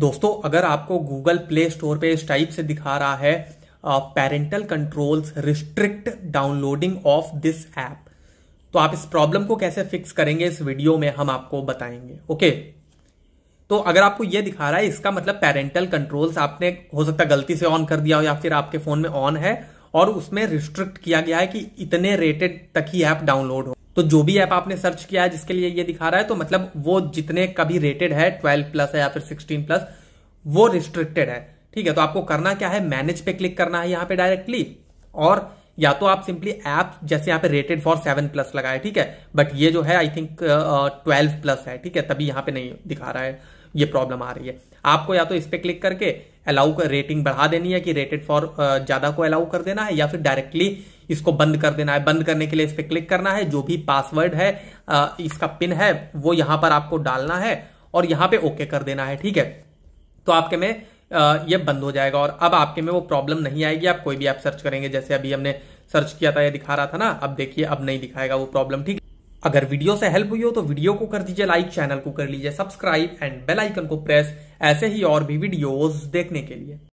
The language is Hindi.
दोस्तों अगर आपको गूगल प्ले स्टोर पे इस टाइप से दिखा रहा है parental controls restrict downloading of this app तो आप इस प्रॉब्लम को कैसे फिक्स करेंगे इस वीडियो में हम आपको बताएंगे ओके तो अगर आपको यह दिखा रहा है इसका मतलब पेरेंटल कंट्रोल्स आपने हो सकता है गलती से ऑन कर दिया हो या फिर आपके फोन में ऑन है और उसमें रिस्ट्रिक्ट किया गया है कि इतने रेटेड तक ही ऐप डाउनलोड हो तो जो भी ऐप आपने सर्च किया है जिसके लिए ये दिखा रहा है तो मतलब वो जितने कभी रेटेड है ट्वेल्व प्लस है या फिर सिक्सटीन प्लस वो रिस्ट्रिक्टेड है ठीक है तो आपको करना क्या है मैनेज पे क्लिक करना है यहां पे डायरेक्टली और या तो आप सिंपली ऐप जैसे यहां पे रेटेड फॉर सेवन प्लस लगाए ठीक है बट ये जो है आई थिंक ट्वेल्व प्लस है ठीक है तभी यहां पे नहीं दिखा रहा है ये प्रॉब्लम आ रही है आपको या तो इस पर क्लिक करके अलाउ कर रेटिंग बढ़ा देनी है कि रेटेड फॉर ज़्यादा को अलाउ कर देना है या फिर डायरेक्टली इसको बंद कर देना है बंद करने के लिए इस पर क्लिक करना है जो भी पासवर्ड है इसका पिन है वो यहां पर आपको डालना है और यहां पे ओके कर देना है ठीक है तो आपके में ये बंद हो जाएगा और अब आपके में वो प्रॉब्लम नहीं आएगी आप कोई भी ऐप सर्च करेंगे जैसे अभी हमने सर्च किया था यह दिखा रहा था ना अब देखिए अब नहीं दिखाएगा वो प्रॉब्लम ठीक है अगर वीडियो से हेल्प हुई हो तो वीडियो को कर दीजिए लाइक चैनल को कर लीजिए सब्सक्राइब एंड बेल आइकन को प्रेस ऐसे ही और भी वीडियोस देखने के लिए